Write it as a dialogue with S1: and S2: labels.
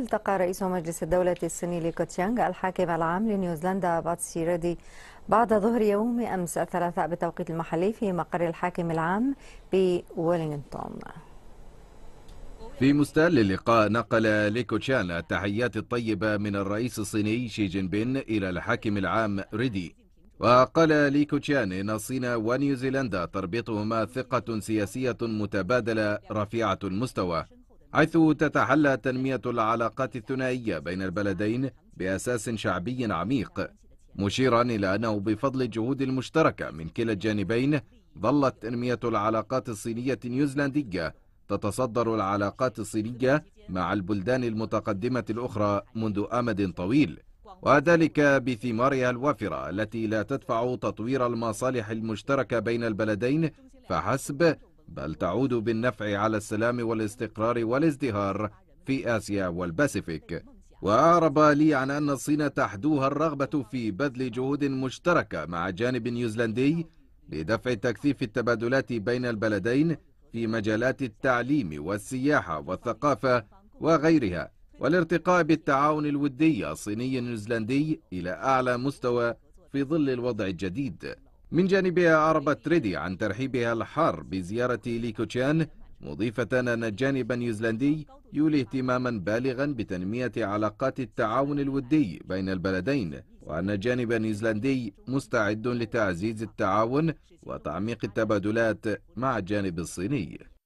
S1: التقى رئيس مجلس الدولة الصيني لي الحاكم العام لنيوزيلندا ريدي بعد ظهر يوم أمس الثلاثاء بالتوقيت المحلي في مقر الحاكم العام بولينغتون.
S2: في مستهل اللقاء نقل ليكوتشان التحيات الطيبة من الرئيس الصيني شي جين بين إلى الحاكم العام ريدي وقال ليكوتشان إن الصين ونيوزيلندا تربطهما ثقة سياسية متبادلة رفيعة المستوى حيث تتحلى تنمية العلاقات الثنائية بين البلدين بأساس شعبي عميق مشيرا إلى أنه بفضل الجهود المشتركة من كلا الجانبين ظلت تنمية العلاقات الصينية نيوزلندية تتصدر العلاقات الصينية مع البلدان المتقدمة الأخرى منذ أمد طويل وذلك بثمارها الوافرة التي لا تدفع تطوير المصالح المشتركة بين البلدين فحسب بل تعود بالنفع على السلام والاستقرار والازدهار في آسيا والباسيفيك وأعرب لي عن أن الصين تحدوها الرغبة في بذل جهود مشتركة مع جانب نيوزيلندي لدفع تكثيف التبادلات بين البلدين في مجالات التعليم والسياحة والثقافة وغيرها والارتقاء بالتعاون الودي الصيني النيوزلندي إلى أعلى مستوى في ظل الوضع الجديد من جانبها أعربت ريدي عن ترحيبها الحار بزيارة ليكوتشان مضيفة أن الجانب النيوزيلندي يولي اهتماما بالغا بتنمية علاقات التعاون الودي بين البلدين وأن الجانب النيوزيلندي مستعد لتعزيز التعاون وتعميق التبادلات مع الجانب الصيني